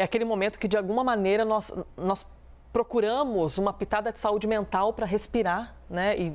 é aquele momento que, de alguma maneira, nós, nós procuramos uma pitada de saúde mental para respirar né? E,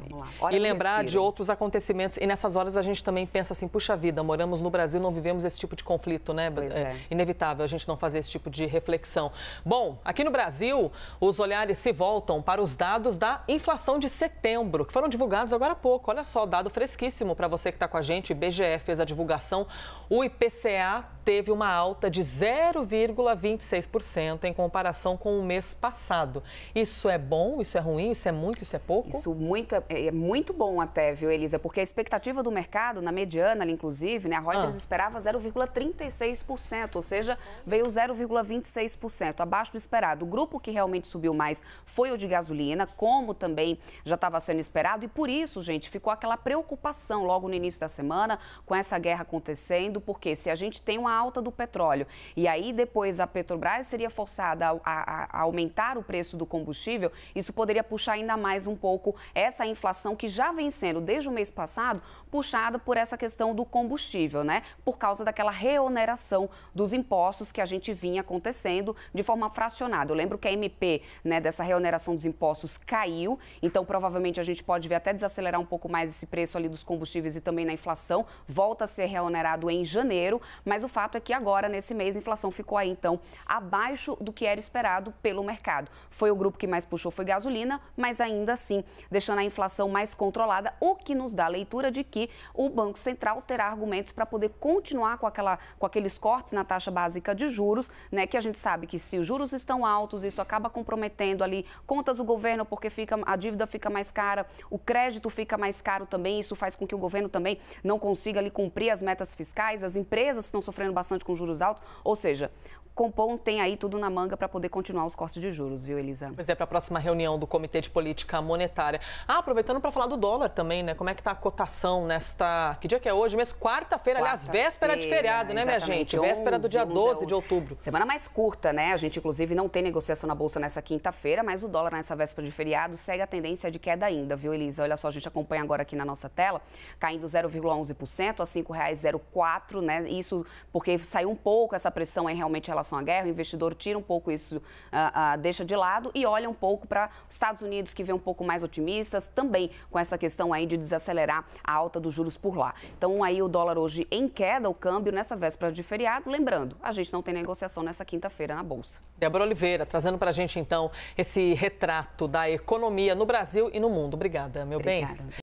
e lembrar de outros acontecimentos. E nessas horas a gente também pensa assim, puxa vida, moramos no Brasil, não vivemos esse tipo de conflito, né? É, é. Inevitável a gente não fazer esse tipo de reflexão. Bom, aqui no Brasil, os olhares se voltam para os dados da inflação de setembro, que foram divulgados agora há pouco. Olha só, dado fresquíssimo para você que está com a gente. O IBGE fez a divulgação. O IPCA teve uma alta de 0,26% em comparação com o mês passado. Isso é bom? Isso é ruim? Isso é muito? Isso é pouco? Isso muito, é, é, é muito bom até, viu, Elisa? Porque a expectativa do mercado, na mediana, inclusive, né, a Reuters ah. esperava 0,36%, ou seja, veio 0,26%, abaixo do esperado. O grupo que realmente subiu mais foi o de gasolina, como também já estava sendo esperado, e por isso, gente, ficou aquela preocupação logo no início da semana com essa guerra acontecendo, porque se a gente tem uma alta do petróleo e aí depois a Petrobras seria forçada a, a, a aumentar o preço do combustível, isso poderia puxar ainda mais um pouco essa inflação que já vem sendo desde o mês passado puxada por essa questão do combustível, né? Por causa daquela reoneração dos impostos que a gente vinha acontecendo de forma fracionada. Eu lembro que a MP, né, dessa reoneração dos impostos caiu, então provavelmente a gente pode ver até desacelerar um pouco mais esse preço ali dos combustíveis e também na inflação, volta a ser reonerado em janeiro, mas o fato é que agora nesse mês a inflação ficou aí então abaixo do que era esperado pelo mercado. Foi o grupo que mais puxou foi gasolina, mas ainda assim deixou deixando a inflação mais controlada, o que nos dá a leitura de que o Banco Central terá argumentos para poder continuar com, aquela, com aqueles cortes na taxa básica de juros, né? Que a gente sabe que se os juros estão altos, isso acaba comprometendo ali contas do governo, porque fica, a dívida fica mais cara, o crédito fica mais caro também, isso faz com que o governo também não consiga ali cumprir as metas fiscais, as empresas estão sofrendo bastante com juros altos, ou seja, Compom tem aí tudo na manga para poder continuar os cortes de juros, viu, Elisa? Pois é, para a próxima reunião do Comitê de Política Monetária. Ah, aproveitando para falar do dólar também, né? Como é que está a cotação nesta... Que dia que é hoje? Mês quarta-feira, quarta aliás, véspera de feriado, né, minha gente? Véspera do dia 12 de outubro. Semana mais curta, né? A gente, inclusive, não tem negociação na Bolsa nessa quinta-feira, mas o dólar nessa véspera de feriado segue a tendência de queda ainda, viu, Elisa? Olha só, a gente acompanha agora aqui na nossa tela, caindo 0,11% a R$ 5,04, né? Isso porque saiu um pouco essa pressão em realmente em relação à guerra, o investidor tira um pouco isso, uh, uh, deixa de lado e olha um pouco para os Estados Unidos, que vê um pouco mais otimista, também com essa questão aí de desacelerar a alta dos juros por lá. Então aí o dólar hoje em queda, o câmbio nessa véspera de feriado. Lembrando, a gente não tem negociação nessa quinta-feira na Bolsa. Débora Oliveira, trazendo para a gente então esse retrato da economia no Brasil e no mundo. Obrigada, meu Obrigada. bem.